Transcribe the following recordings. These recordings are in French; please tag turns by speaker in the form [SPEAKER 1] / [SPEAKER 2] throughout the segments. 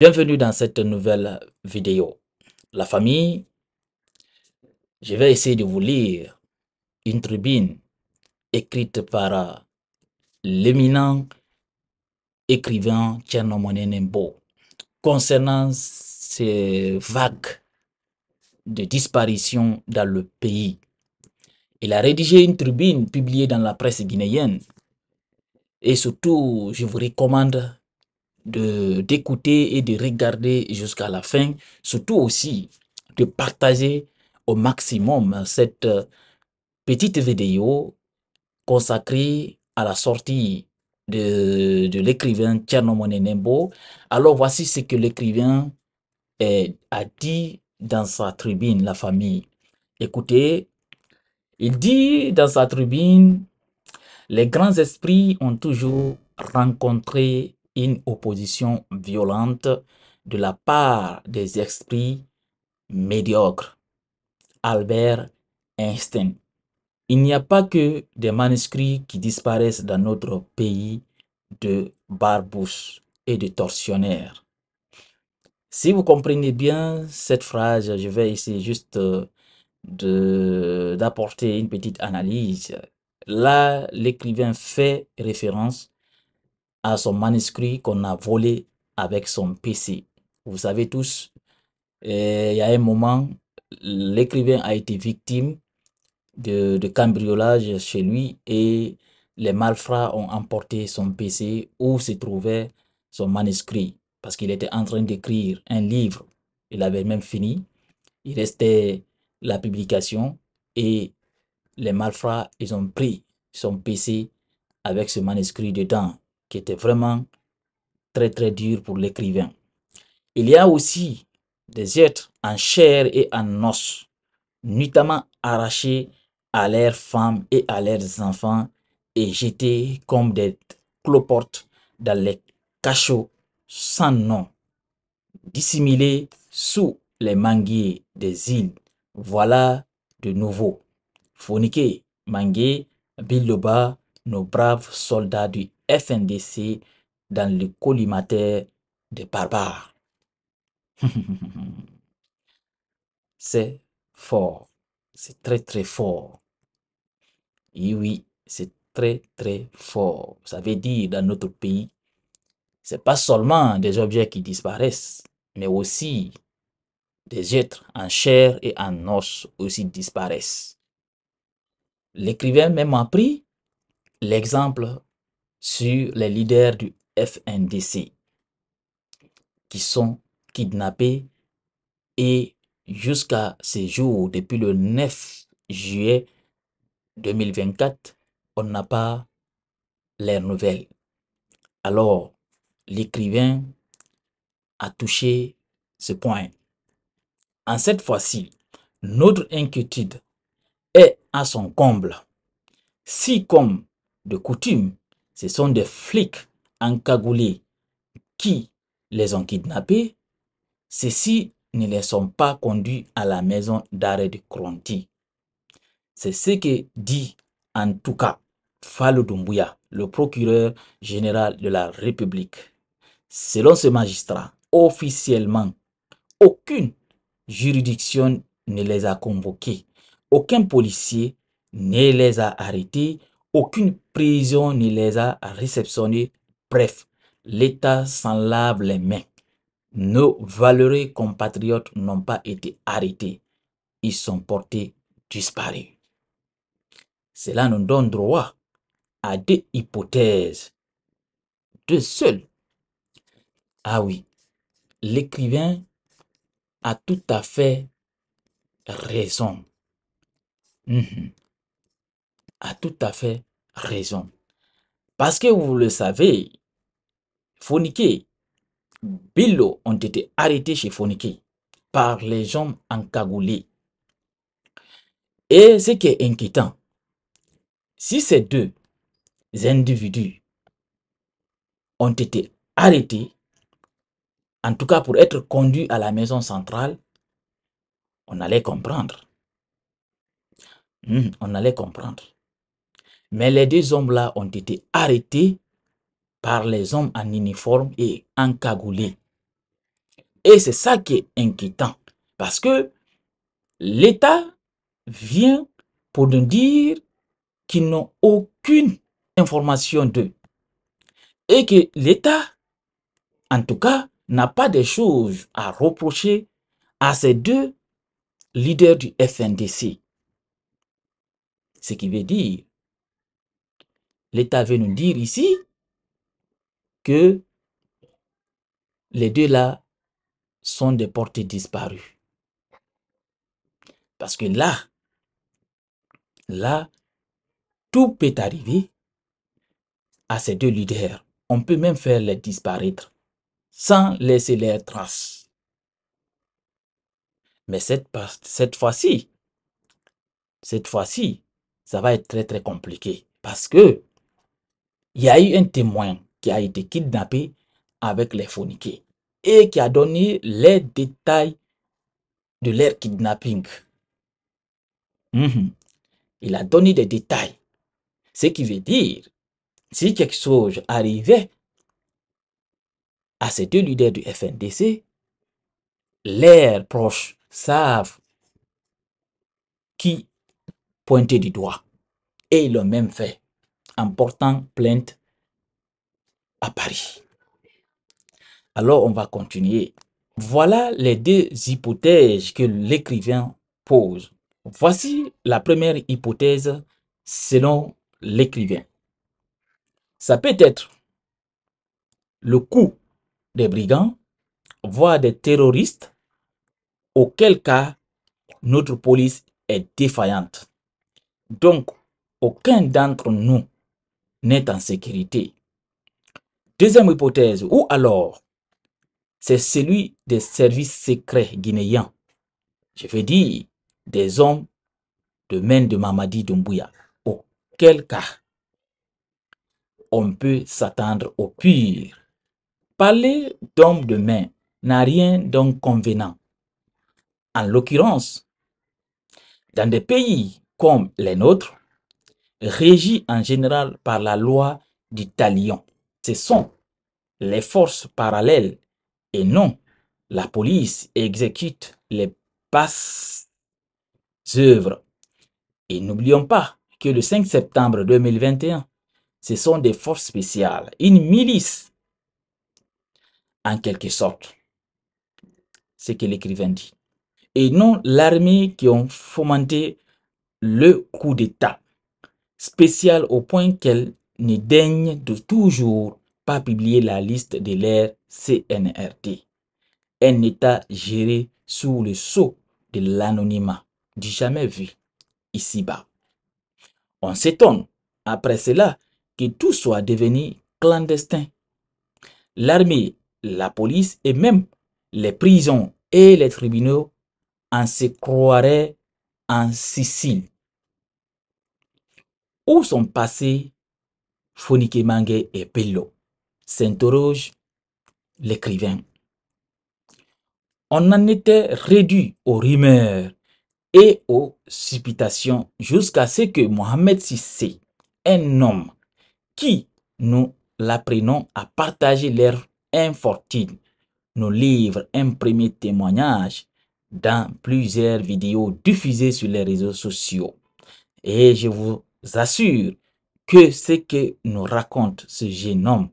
[SPEAKER 1] Bienvenue dans cette nouvelle vidéo. La famille, je vais essayer de vous lire une tribune écrite par l'éminent écrivain Tchernomone Nembo concernant ces vagues de disparition dans le pays. Il a rédigé une tribune publiée dans la presse guinéenne et surtout, je vous recommande d'écouter et de regarder jusqu'à la fin, surtout aussi de partager au maximum cette euh, petite vidéo consacrée à la sortie de, de l'écrivain Tchernomone Nembo. Alors voici ce que l'écrivain euh, a dit dans sa tribune, la famille. Écoutez, il dit dans sa tribune, les grands esprits ont toujours rencontré opposition violente de la part des esprits médiocres. Albert Einstein. Il n'y a pas que des manuscrits qui disparaissent dans notre pays de barbus et de tortionnaires. Si vous comprenez bien cette phrase, je vais essayer juste euh, d'apporter une petite analyse. Là, l'écrivain fait référence à son manuscrit qu'on a volé avec son PC. Vous savez tous, euh, il y a un moment, l'écrivain a été victime de, de, cambriolage chez lui et les malfrats ont emporté son PC où se trouvait son manuscrit parce qu'il était en train d'écrire un livre. Il avait même fini. Il restait la publication et les malfrats, ils ont pris son PC avec ce manuscrit dedans qui était vraiment très très dur pour l'écrivain. Il y a aussi des êtres en chair et en os, notamment arrachés à leurs femmes et à leurs enfants et jetés comme des cloportes dans les cachots sans nom, dissimulés sous les manguiers des îles. Voilà de nouveau. Fourniquet, Mangué, Biloba, nos braves soldats du FNDC dans le collimateur des barbares. c'est fort, c'est très très fort. Et oui, c'est très très fort. Ça veut dire dans notre pays, c'est pas seulement des objets qui disparaissent, mais aussi des êtres en chair et en os aussi disparaissent. L'écrivain même appris pris l'exemple sur les leaders du FNDC qui sont kidnappés et jusqu'à ce jour, depuis le 9 juillet 2024, on n'a pas leurs nouvelles. Alors, l'écrivain a touché ce point. En cette fois-ci, notre inquiétude est à son comble. Si comme de coutume, ce sont des flics encagoulés qui les ont kidnappés. Ceux-ci ne les sont pas conduits à la maison d'arrêt de Kronti. C'est ce que dit en tout cas Falo Doumbouya, le procureur général de la République. Selon ce magistrat, officiellement, aucune juridiction ne les a convoqués. Aucun policier ne les a arrêtés aucune prison ne les a réceptionnés. Bref, l'État s'en lave les mains. Nos valeureux compatriotes n'ont pas été arrêtés. Ils sont portés disparus. Cela nous donne droit à des hypothèses. Deux seuls. Ah oui, l'écrivain a tout à fait raison. Mhm a tout à fait raison. Parce que vous le savez, Fonike, Billo ont été arrêtés chez Fonike par les gens en encagoulés. Et ce qui est inquiétant, si ces deux individus ont été arrêtés, en tout cas pour être conduits à la maison centrale, on allait comprendre. Hum, on allait comprendre. Mais les deux hommes-là ont été arrêtés par les hommes en uniforme et encagoulés. Et c'est ça qui est inquiétant, parce que l'État vient pour nous dire qu'ils n'ont aucune information d'eux. Et que l'État, en tout cas, n'a pas de choses à reprocher à ces deux leaders du FNDC. Ce qui veut dire l'État veut nous dire ici que les deux là sont des portées disparues. Parce que là, là, tout peut arriver à ces deux leaders. On peut même faire les disparaître sans laisser leurs traces. Mais cette, cette fois-ci, cette fois-ci, ça va être très très compliqué parce que il y a eu un témoin qui a été kidnappé avec les phoniqués et qui a donné les détails de leur kidnapping. Mhm. Il a donné des détails. Ce qui veut dire, si quelque chose arrivait à ces deux leaders du FNDC, leurs proches savent qui pointer du doigt. Et ils l'ont même fait important plainte à Paris. Alors on va continuer. Voilà les deux hypothèses que l'écrivain pose. Voici la première hypothèse selon l'écrivain. Ça peut être le coup des brigands, voire des terroristes, auquel cas notre police est défaillante. Donc, aucun d'entre nous n'est en sécurité. Deuxième hypothèse, ou alors, c'est celui des services secrets guinéens. Je veux dire, des hommes de main de Mamadi Doumbouya. Auquel cas, on peut s'attendre au pire. Parler d'hommes de main n'a rien d'inconvenant En l'occurrence, dans des pays comme les nôtres, régie en général par la loi du talion. Ce sont les forces parallèles et non la police exécute les passes œuvres. Et n'oublions pas que le 5 septembre 2021, ce sont des forces spéciales, une milice, en quelque sorte. C'est ce que l'écrivain dit. Et non l'armée qui ont fomenté le coup d'État spéciale au point qu'elle ne daigne de toujours pas publier la liste de l'ère CNRT. un État géré sous le sceau de l'anonymat, du jamais vu ici-bas. On s'étonne, après cela, que tout soit devenu clandestin. L'armée, la police et même les prisons et les tribunaux en se croiraient en Sicile où sont passés Mange et Pello s'interroge l'écrivain. On en était réduit aux rumeurs et aux supputations jusqu'à ce que Mohamed Sissé, un homme qui nous l'apprenons à partager leur infortune, nous livre un premier témoignage dans plusieurs vidéos diffusées sur les réseaux sociaux. Et je vous assure que ce que nous raconte ce jeune homme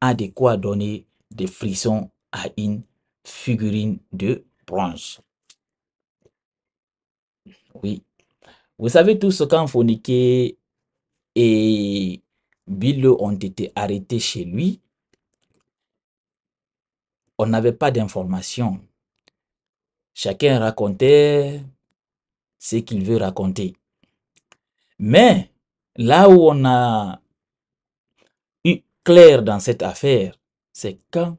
[SPEAKER 1] a de quoi donner des frissons à une figurine de bronze. Oui. Vous savez tous quand Fonike et Bilo ont été arrêtés chez lui, on n'avait pas d'informations. Chacun racontait ce qu'il veut raconter. Mais là où on a eu clair dans cette affaire, c'est quand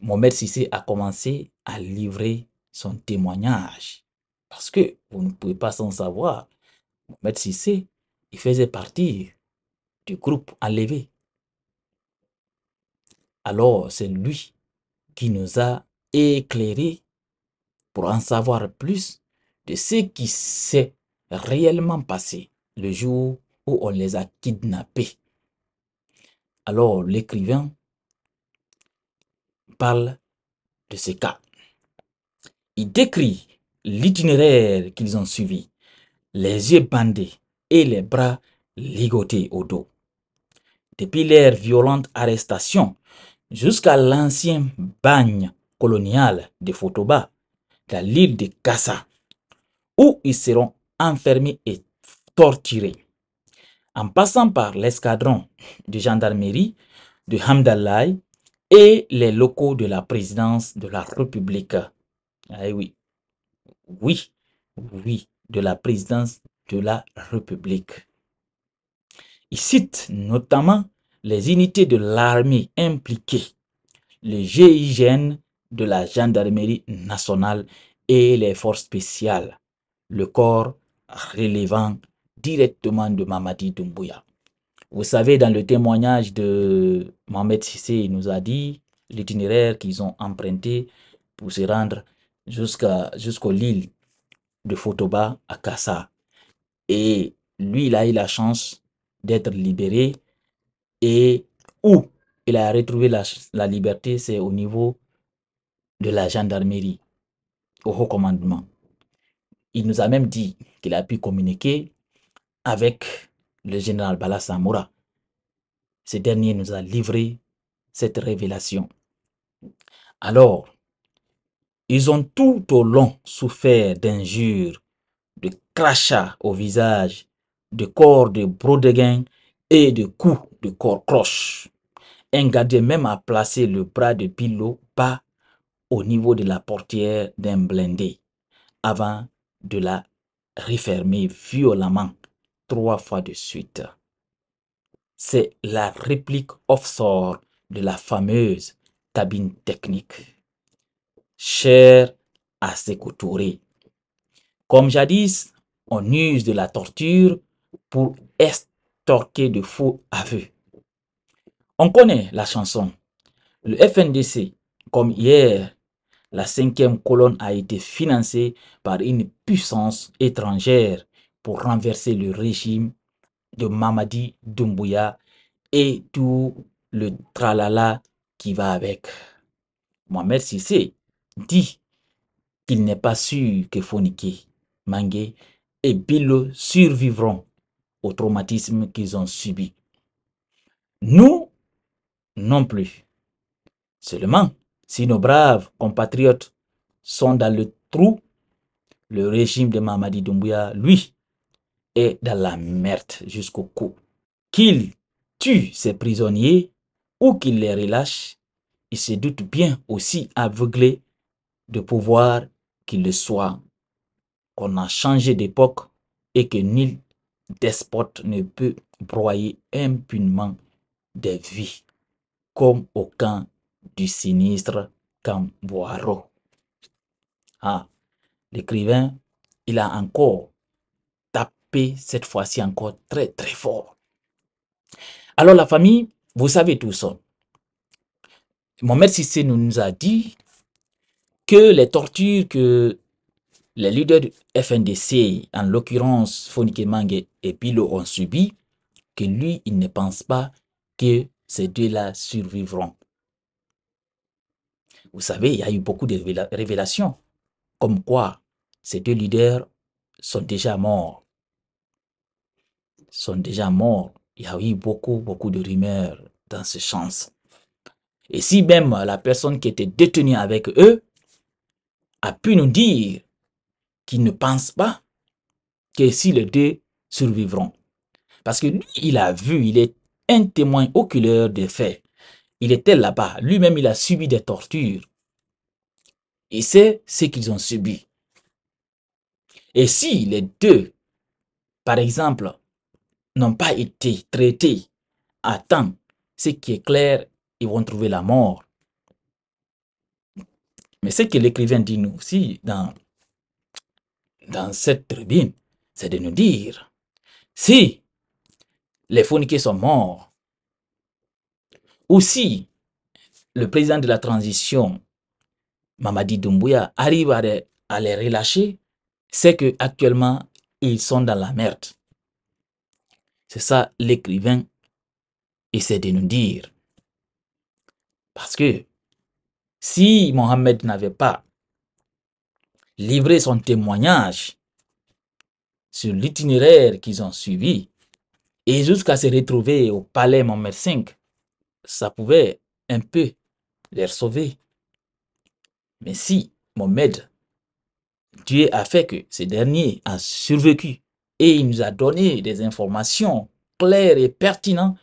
[SPEAKER 1] Mohamed Sissé a commencé à livrer son témoignage. Parce que vous ne pouvez pas s'en savoir, Mohamed Sissé, il faisait partie du groupe enlevé. Alors c'est lui qui nous a éclairé pour en savoir plus de ce qui s'est réellement passé le jour où on les a kidnappés. Alors l'écrivain parle de ces cas. Il décrit l'itinéraire qu'ils ont suivi, les yeux bandés et les bras ligotés au dos. Depuis leur violente arrestation jusqu'à l'ancien bagne colonial de Fotoba, la l'île de Kassa, où ils seront enfermés et torturés, En passant par l'escadron de gendarmerie de Hamdallah et les locaux de la présidence de la République. Ah oui, oui, oui, de la présidence de la République. Il cite notamment les unités de l'armée impliquées, le GIGN de la gendarmerie nationale et les forces spéciales, le corps relevant directement de Mamadi Doumbouya. Vous savez, dans le témoignage de Mohamed Sissé, il nous a dit l'itinéraire qu'ils ont emprunté pour se rendre jusqu'à jusqu'au l'île de Fotoba à Kassa. Et lui, il a eu la chance d'être libéré et où il a retrouvé la, la liberté, c'est au niveau de la gendarmerie, au haut commandement. Il nous a même dit qu'il a pu communiquer avec le général Bala Samoura. Ce dernier nous a livré cette révélation. Alors, ils ont tout au long souffert d'injures, de crachats au visage, de corps de brodeguin et de coups de corps croche. Un gardien même a placé le bras de pilote pas au niveau de la portière d'un blindé avant de la refermé violemment trois fois de suite. C'est la réplique off-sort de la fameuse cabine technique, Cher à ses Comme jadis, on use de la torture pour extorquer de faux aveux. On connaît la chanson. Le FNDC, comme hier, la cinquième colonne a été financée par une puissance étrangère pour renverser le régime de Mamadi Doumbouya et tout le tralala qui va avec. Mohamed Sissé dit qu'il n'est pas sûr que Foniki, Mange et Bilo survivront au traumatisme qu'ils ont subi. Nous, non plus. Seulement, si nos braves compatriotes sont dans le trou, le régime de Mamadi Doumbouya, lui, est dans la merde jusqu'au cou. Qu'il tue ses prisonniers ou qu'il les relâche, il se doute bien aussi aveuglé de pouvoir qu'il le soit, qu'on a changé d'époque et que nul despote ne peut broyer impunément des vies, comme aucun du sinistre Camboiro. Ah, l'écrivain, il a encore tapé, cette fois-ci encore très très fort. Alors la famille, vous savez tout ça. Mohamed Sissé nous a dit que les tortures que les leaders du FNDC, en l'occurrence Fonike Mange et Pilo, ont subi, que lui, il ne pense pas que ces deux-là survivront. Vous savez, il y a eu beaucoup de révélations, comme quoi ces deux leaders sont déjà morts. Sont déjà morts. Il y a eu beaucoup, beaucoup de rumeurs dans ce sens. Et si même la personne qui était détenue avec eux a pu nous dire qu'il ne pense pas que si les deux survivront. Parce que lui, il a vu, il est un témoin oculaire des faits. Il était là-bas. Lui-même, il a subi des tortures. Et c'est ce qu'ils ont subi. Et si les deux, par exemple, n'ont pas été traités à temps, ce qui est clair, ils vont trouver la mort. Mais ce que l'écrivain dit nous aussi dans, dans cette tribune, c'est de nous dire, si les fourniquiers sont morts, aussi, le président de la transition, Mamadi Doumbouya, arrive à les, relâcher, c'est qu'actuellement, ils sont dans la merde. C'est ça l'écrivain essaie de nous dire. Parce que si Mohamed n'avait pas livré son témoignage sur l'itinéraire qu'ils ont suivi et jusqu'à se retrouver au palais Mohamed V, ça pouvait un peu les sauver. Mais si Mohamed, maître, Dieu a fait que ce dernier a survécu et il nous a donné des informations claires et pertinentes,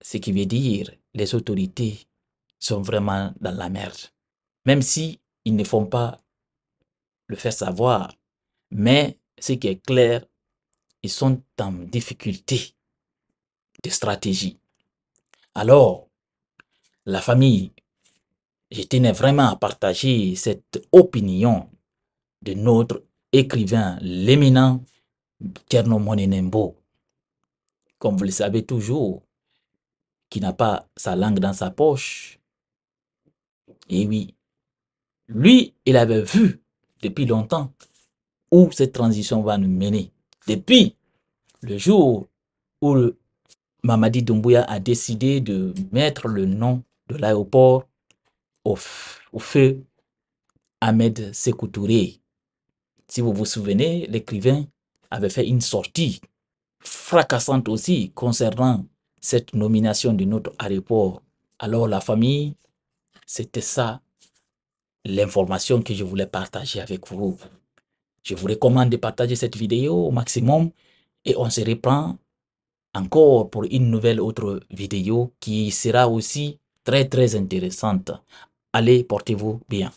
[SPEAKER 1] ce qui veut dire les autorités sont vraiment dans la merde. Même si ils ne font pas le faire savoir, mais ce qui est clair, ils sont en difficulté de stratégie. Alors, la famille, je tenais vraiment à partager cette opinion de notre écrivain, l'éminent Terno Monenembo. Comme vous le savez toujours, qui n'a pas sa langue dans sa poche. Et oui, lui, il avait vu depuis longtemps où cette transition va nous mener. Depuis le jour où Mamadi Doumbouya a décidé de mettre le nom de l'aéroport au, feu Ahmed Sekoutouré. Si vous vous souvenez, l'écrivain avait fait une sortie fracassante aussi concernant cette nomination de notre aéroport. Alors la famille, c'était ça l'information que je voulais partager avec vous. Je vous recommande de partager cette vidéo au maximum et on se reprend encore pour une nouvelle autre vidéo qui sera aussi très très intéressante. Allez, portez-vous bien.